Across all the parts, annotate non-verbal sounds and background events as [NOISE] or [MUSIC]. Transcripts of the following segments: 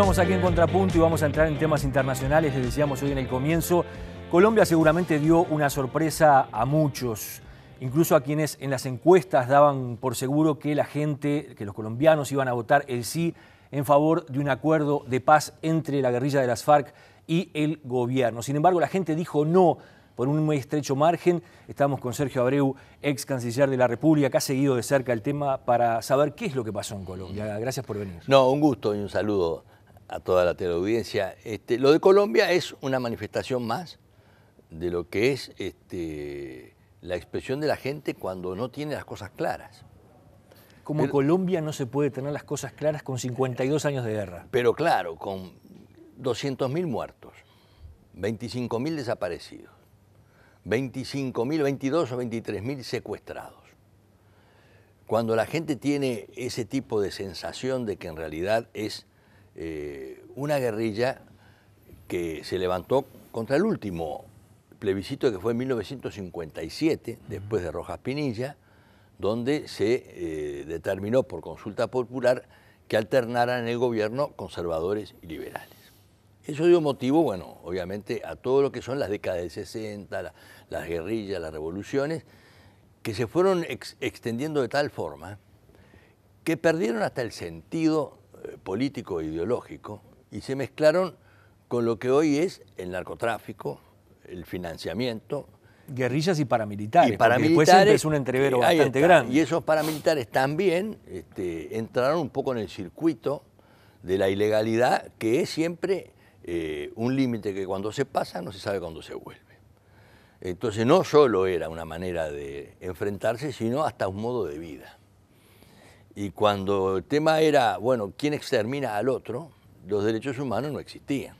Vamos aquí en Contrapunto y vamos a entrar en temas internacionales. Les decíamos hoy en el comienzo, Colombia seguramente dio una sorpresa a muchos, incluso a quienes en las encuestas daban por seguro que la gente, que los colombianos iban a votar el sí en favor de un acuerdo de paz entre la guerrilla de las FARC y el gobierno. Sin embargo, la gente dijo no por un muy estrecho margen. Estamos con Sergio Abreu, ex canciller de la República, que ha seguido de cerca el tema para saber qué es lo que pasó en Colombia. Gracias por venir. No, un gusto y un saludo a toda la teleaudiencia. Este, lo de Colombia es una manifestación más de lo que es este, la expresión de la gente cuando no tiene las cosas claras. Como en Colombia no se puede tener las cosas claras con 52 años de guerra. Pero claro, con 200.000 muertos, 25.000 desaparecidos, 25.000, 22 o 23.000 secuestrados. Cuando la gente tiene ese tipo de sensación de que en realidad es eh, una guerrilla que se levantó contra el último plebiscito que fue en 1957, después de Rojas Pinilla, donde se eh, determinó por consulta popular que alternaran el gobierno conservadores y liberales. Eso dio motivo, bueno, obviamente a todo lo que son las décadas del 60, las guerrillas, las revoluciones, que se fueron extendiendo de tal forma que perdieron hasta el sentido político e ideológico y se mezclaron con lo que hoy es el narcotráfico, el financiamiento. Guerrillas y paramilitares. Y paramilitares. es un entrevero bastante grande. Y esos paramilitares también este, entraron un poco en el circuito de la ilegalidad, que es siempre eh, un límite que cuando se pasa no se sabe cuándo se vuelve. Entonces no solo era una manera de enfrentarse, sino hasta un modo de vida. Y cuando el tema era, bueno, ¿quién extermina al otro? Los derechos humanos no existían.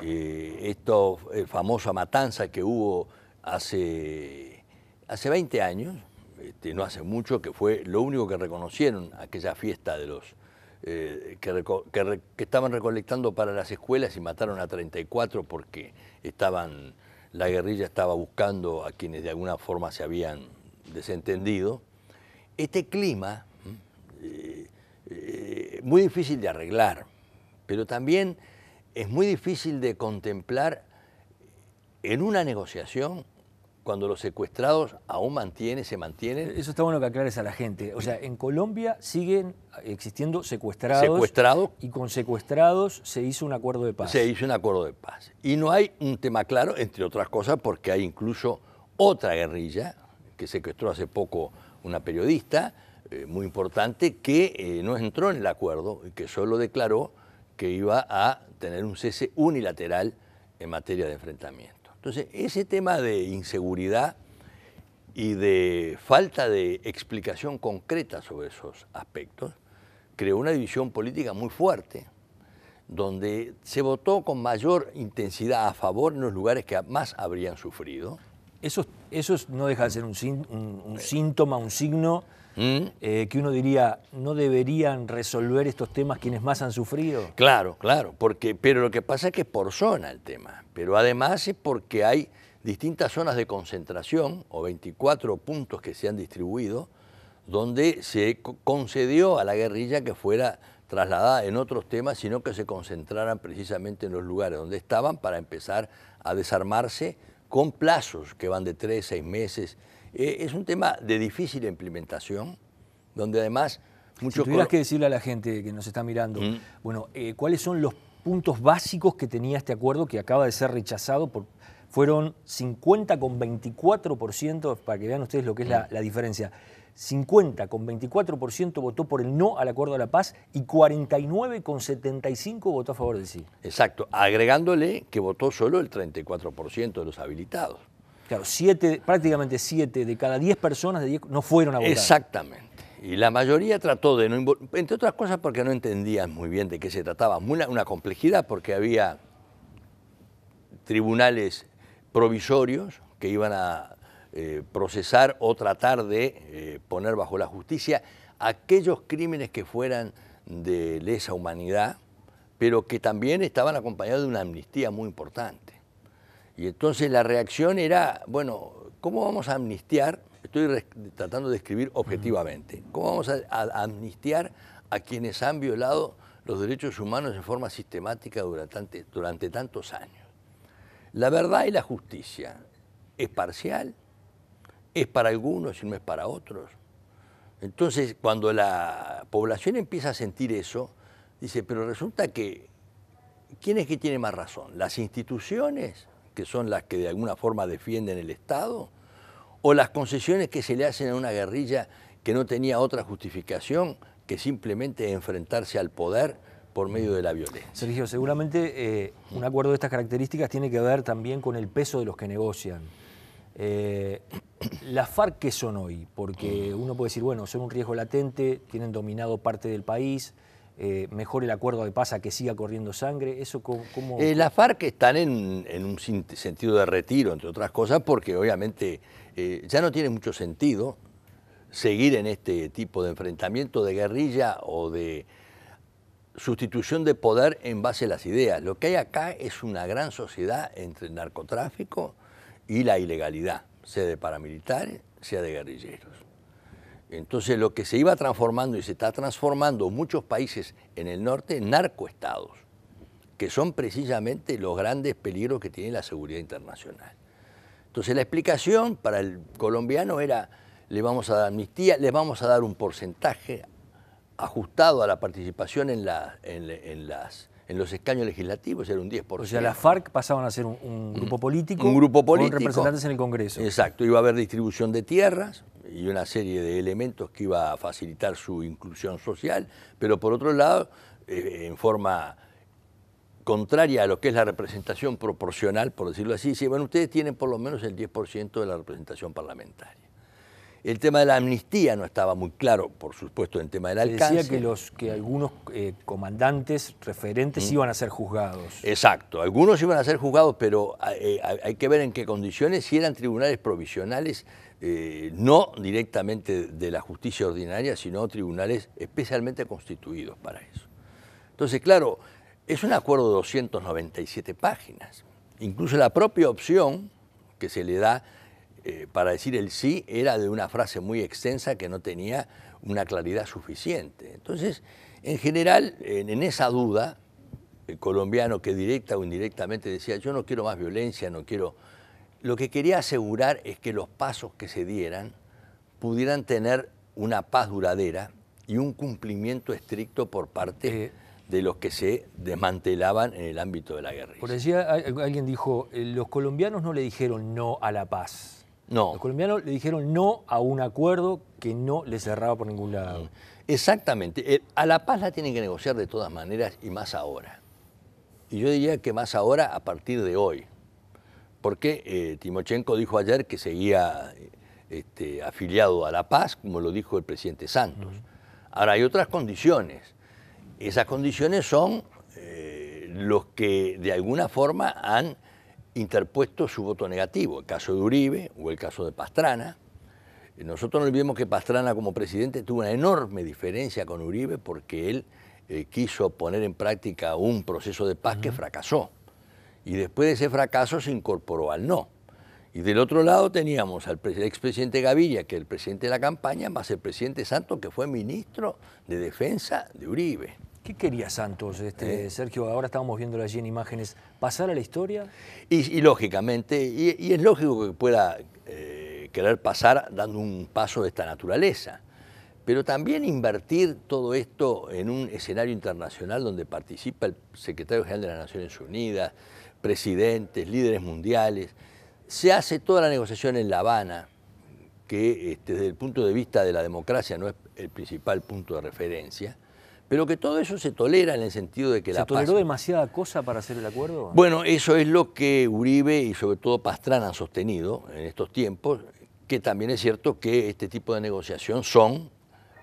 esta eh, esto, famosa matanza que hubo hace, hace 20 años, este, no hace mucho, que fue lo único que reconocieron aquella fiesta de los eh, que, estaban recolectando para las escuelas y mataron a 34 porque estaban, la guerrilla estaba buscando a quienes de alguna forma se habían desentendido. Este clima eh, muy difícil de arreglar, pero también es muy difícil de contemplar en una negociación cuando los secuestrados aún mantiene se mantienen. Eso está bueno que aclares a la gente. O sea, en Colombia siguen existiendo Secuestrados. Y con secuestrados se hizo un acuerdo de paz. Se hizo un acuerdo de paz. Y no hay un tema claro, entre otras cosas, porque hay incluso otra guerrilla que secuestró hace poco una periodista, eh, muy importante que eh, no entró en el acuerdo y que solo declaró que iba a tener un cese unilateral en materia de enfrentamiento. Entonces, ese tema de inseguridad y de falta de explicación concreta sobre esos aspectos creó una división política muy fuerte, donde se votó con mayor intensidad a favor en los lugares que más habrían sufrido. Eso, no deja de ser un síntoma, un signo ¿Mm? Eh, que uno diría, ¿no deberían resolver estos temas quienes más han sufrido? Claro, claro, porque, pero lo que pasa es que es por zona el tema, pero además es porque hay distintas zonas de concentración o 24 puntos que se han distribuido donde se concedió a la guerrilla que fuera trasladada en otros temas, sino que se concentraran precisamente en los lugares donde estaban para empezar a desarmarse con plazos que van de tres, seis meses, eh, es un tema de difícil implementación, donde además... muchos. si tuvieras que decirle a la gente que nos está mirando, mm. bueno, eh, ¿cuáles son los puntos básicos que tenía este acuerdo que acaba de ser rechazado Fueron 50 con 24%, para que vean ustedes lo que es la, mm. diferencia. 50 con 24% votó por el no al acuerdo de la paz y 49 con 75 votó a favor del sí. Exacto, agregándole que votó solo el 34% de los habilitados. Claro, prácticamente siete de cada diez personas no fueron a votar. Exactamente. Y la mayoría trató de no entre otras cosas porque no entendían muy bien de qué se trataba. Una, complejidad porque había tribunales provisorios que iban a eh, procesar o tratar de eh, poner bajo la justicia aquellos crímenes que fueran de lesa humanidad, pero que también estaban acompañados de una amnistía muy importante. Y entonces la reacción era, bueno, ¿cómo vamos a amnistiar? Estoy tratando de escribir objetivamente. ¿Cómo vamos a, amnistiar a quienes han violado los derechos humanos de forma sistemática durante, durante tantos años? La verdad y la justicia es parcial, es para algunos y no es para otros. Entonces, cuando la población empieza a sentir eso, dice, pero resulta que, ¿quién es que tiene más razón? ¿Las instituciones que son las que de alguna forma defienden el Estado, o las concesiones que se le hacen a una guerrilla que no tenía otra justificación que simplemente enfrentarse al poder por medio de la violencia. Sergio, seguramente eh, un acuerdo de estas características tiene que ver también con el peso de los que negocian. Eh, ¿Las FARC qué son hoy? Porque uno puede decir, bueno, son un riesgo latente, tienen dominado parte del país, eh, mejor el acuerdo de paz a que siga corriendo sangre? ¿Eso cómo, eh, las FARC están en, un sentido de retiro, entre otras cosas, porque obviamente eh, ya no tiene mucho sentido seguir en este tipo de enfrentamiento de guerrilla o de sustitución de poder en base a las ideas. Lo que hay acá es una gran sociedad entre el narcotráfico y la ilegalidad, sea de paramilitares, sea de guerrilleros. Entonces lo que se iba transformando y se está transformando muchos países en el norte en narcoestados, que son precisamente los grandes peligros que tiene la seguridad internacional. Entonces la explicación para el colombiano era, le vamos a dar amnistía, le vamos a dar un porcentaje ajustado a la participación en, las en los escaños legislativos era un 10%. O sea, las FARC pasaban a ser un, grupo mm, político. Un grupo político. Con representantes en el Congreso. Exacto, iba a haber distribución de tierras, y una serie de elementos que iba a facilitar su inclusión social, pero por otro lado, eh, en forma contraria a lo que es la representación proporcional, por decirlo así, dice, bueno, ustedes tienen por lo menos el 10% de la representación parlamentaria. El tema de la amnistía no estaba muy claro, por supuesto, en tema del alcance. decía que, los, que algunos eh, comandantes referentes mm. iban a ser juzgados. Exacto, algunos iban a ser juzgados, pero ah, eh, hay que ver en qué condiciones, si eran tribunales provisionales, eh, no directamente de la justicia ordinaria, sino tribunales especialmente constituidos para eso. Entonces, claro, es un acuerdo de 297 páginas. Incluso la propia opción que se le da eh, para decir el sí era de una frase muy extensa que no tenía una claridad suficiente. Entonces, en general, en, esa duda, el colombiano que directa o indirectamente decía, yo no quiero más violencia, no quiero... Lo que quería asegurar es que los pasos que se dieran pudieran tener una paz duradera y un cumplimiento estricto por parte... Eh, de los que se desmantelaban en el ámbito de la guerrilla. Por decía alguien dijo, eh, los colombianos no le dijeron no a la paz. No. Los colombianos le dijeron no a un acuerdo que no le cerraba por ningún lado. Mm. Exactamente. Eh, a la paz la tienen que negociar de todas maneras y más ahora. Y yo diría que más ahora a partir de hoy. Porque eh, Timochenko dijo ayer que seguía este, afiliado a la paz, como lo dijo el presidente Santos. Mm. Ahora, hay otras condiciones. Esas condiciones son eh, los que de alguna forma han interpuesto su voto negativo, el caso de Uribe o el caso de Pastrana. Nosotros no olvidemos que Pastrana como presidente tuvo una enorme diferencia con Uribe porque él eh, quiso poner en práctica un proceso de paz que fracasó. Y después de ese fracaso se incorporó al no. Y del otro lado teníamos al expresidente Gavilla, que es el presidente de la campaña, más el presidente Santos, que fue ministro de Defensa de Uribe. ¿Qué quería Santos, este, eh. Sergio? Ahora estábamos viéndolo allí en imágenes. ¿Pasar a la historia? Y, lógicamente, y, es lógico que pueda eh, querer pasar dando un paso de esta naturaleza, pero también invertir todo esto en un escenario internacional donde participa el secretario general de las Naciones Unidas, presidentes, líderes mundiales. Se hace toda la negociación en La Habana, que este, desde el punto de vista de la democracia no es el principal punto de referencia pero que todo eso se tolera en el sentido de que ¿Se la toleró demasiada cosa para hacer el acuerdo? Bueno, eso es lo que Uribe y sobre todo Pastrana han sostenido en estos tiempos, que también es cierto que este tipo de negociación son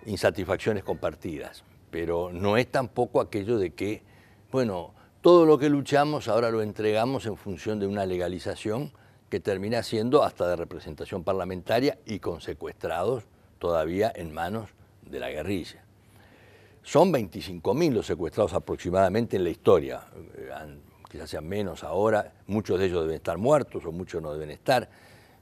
insatisfacciones compartidas, pero no es tampoco aquello de que, bueno, todo lo que luchamos ahora lo entregamos en función de una legalización que termina siendo hasta de representación parlamentaria y con secuestrados todavía en manos de la guerrilla. Son 25.000 los secuestrados aproximadamente en la historia, quizás sean menos ahora, muchos de ellos deben estar muertos o muchos no deben estar,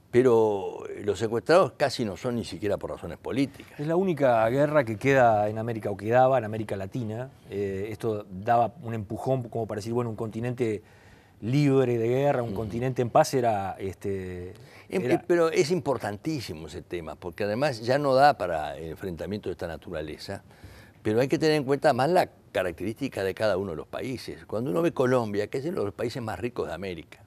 pero los secuestrados casi no son ni siquiera por razones políticas. Es la única guerra que queda en América o quedaba en América Latina. Eh, esto daba un empujón como para decir, bueno, un continente libre de guerra, un continente en paz era, este, era... Pero es importantísimo ese tema, porque además ya no da para el enfrentamiento de esta naturaleza. Pero hay que tener en cuenta más la característica de cada uno de los países. Cuando uno ve Colombia, que es uno de los países más ricos de América,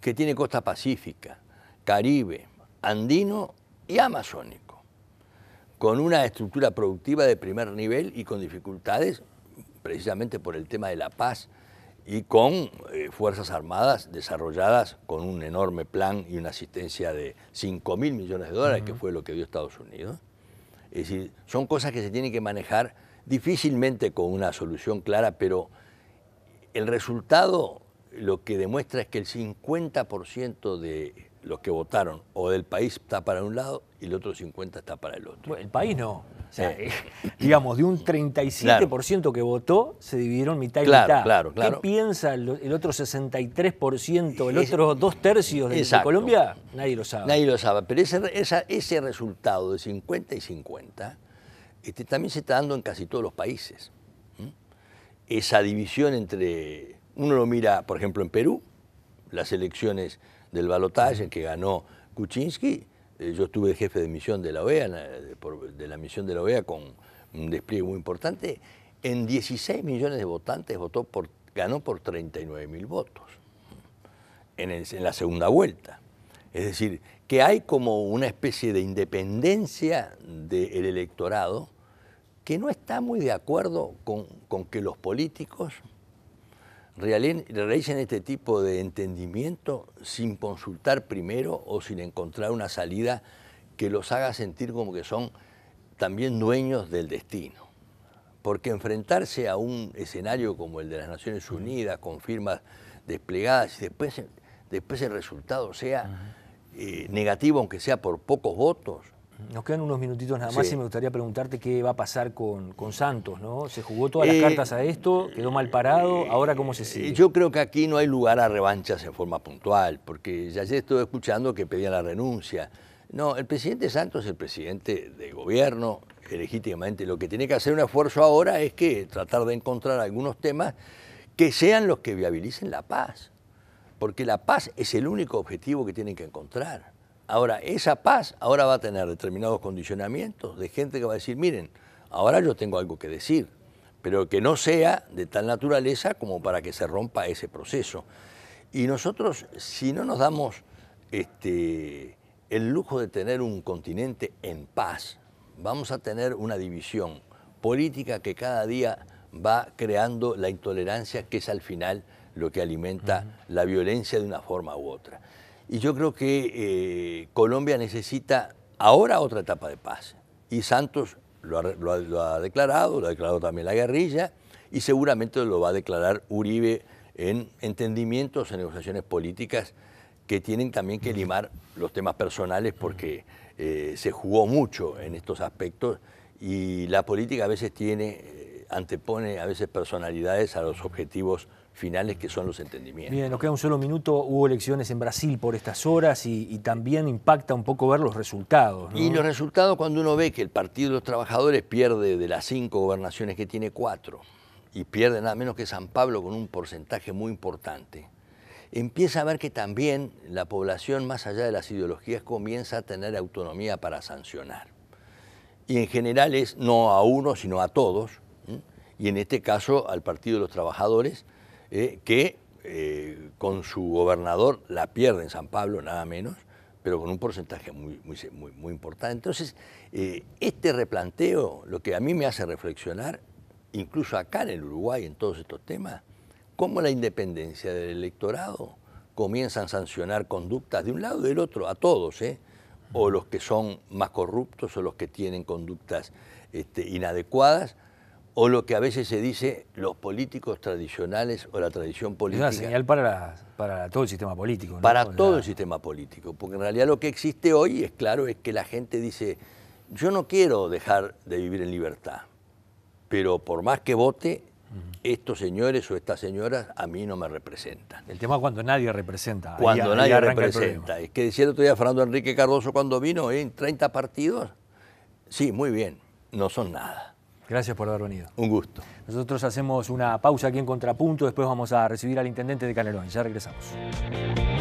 que tiene costa pacífica, caribe, andino y amazónico, con una estructura productiva de primer nivel y con dificultades precisamente por el tema de la paz y con eh, Fuerzas Armadas desarrolladas con un enorme plan y una asistencia de 5 mil millones de dólares, que fue lo que dio Estados Unidos. Es decir, son cosas que se tienen que manejar difícilmente con una solución clara, pero el resultado lo que demuestra es que el 50% de los que votaron o del país está para un lado y el otro 50 está para el otro. el país no. [LAUGHS] digamos, de un 37% que votó, se dividieron mitad y mitad. ¿Qué piensa el, otro 63%, el otro dos tercios de, Colombia? Nadie lo sabe. Nadie lo sabe, pero ese, ese resultado de 50 y 50 este, también se está dando en casi todos los países. Esa división entre, uno lo mira, por ejemplo, en Perú, las elecciones del balotaje que ganó Kuczynski, eh, yo estuve jefe de misión de la OEA, de, la misión de la OEA con un despliegue muy importante, en 16 millones de votantes votó por, ganó por 39 mil votos en, la segunda vuelta. Es decir, que hay como una especie de independencia del electorado que no está muy de acuerdo con que los políticos realicen este tipo de entendimiento sin consultar primero o sin encontrar una salida que los haga sentir como que son también dueños del destino. Porque enfrentarse a un escenario como el de las Naciones Unidas, con firmas desplegadas, y después, el resultado sea eh, negativo, aunque sea por pocos votos, nos quedan unos minutitos nada más y me gustaría preguntarte qué va a pasar con, Santos, ¿no? Se jugó todas las eh, cartas a esto, quedó mal parado, eh, ahora cómo se sigue. Eh, yo creo que aquí no hay lugar a revanchas en forma puntual, porque ya ayer estuve escuchando que pedían la renuncia. No, el presidente Santos es el presidente de gobierno, legítimamente. Lo que tiene que hacer un esfuerzo ahora es que tratar de encontrar algunos temas que sean los que viabilicen la paz, porque la paz es el único objetivo que tienen que encontrar. Ahora, esa paz ahora va a tener determinados condicionamientos de gente que va a decir, miren, ahora yo tengo algo que decir, pero que no sea de tal naturaleza como para que se rompa ese proceso. Y nosotros, si no nos damos este, el lujo de tener un continente en paz, vamos a tener una división política que cada día va creando la intolerancia, que es al final lo que alimenta la violencia de una forma u otra. Y yo creo que eh, Colombia necesita ahora otra etapa de paz. Y Santos lo ha, declarado, lo ha declarado también la guerrilla, y seguramente lo va a declarar Uribe en entendimientos, en negociaciones políticas que tienen también que limar los temas personales porque eh, se jugó mucho en estos aspectos y la política a veces tiene, eh, antepone a veces personalidades a los objetivos finales que son los entendimientos. Bien, nos queda un solo minuto. Hubo elecciones en Brasil por estas horas y, también impacta un poco ver los resultados. Y los resultados cuando uno ve que el Partido de los Trabajadores pierde de las cinco gobernaciones que tiene cuatro y pierde nada menos que San Pablo con un porcentaje muy importante, empieza a ver que también la población, más allá de las ideologías, comienza a tener autonomía para sancionar. Y en general es no a uno, sino a todos, y en este caso al Partido de los Trabajadores, eh, que eh, con su gobernador la pierde en San Pablo, nada menos, pero con un porcentaje muy, muy, importante. Entonces, eh, este replanteo, lo que a mí me hace reflexionar, incluso acá en el Uruguay, en todos estos temas, cómo la independencia del electorado comienzan a sancionar conductas de un lado del otro, a todos, o los que son más corruptos o los que tienen conductas este, inadecuadas, o lo que a veces se dice los políticos tradicionales o la tradición política. Es una señal para, para todo el sistema político. Para todo el sistema político, porque en realidad lo que existe hoy es claro, es que la gente dice, yo no quiero dejar de vivir en libertad, pero por más que vote, estos señores o estas señoras a mí no me representan. El tema es cuando nadie representa. Cuando nadie representa. Es que diciendo el otro día Fernando Enrique Cardoso cuando vino, en 30 partidos, sí, muy bien, no son nada. Gracias por haber venido. Un gusto. Nosotros hacemos una pausa aquí en Contrapunto, después vamos a recibir al intendente de Canelón. Ya regresamos.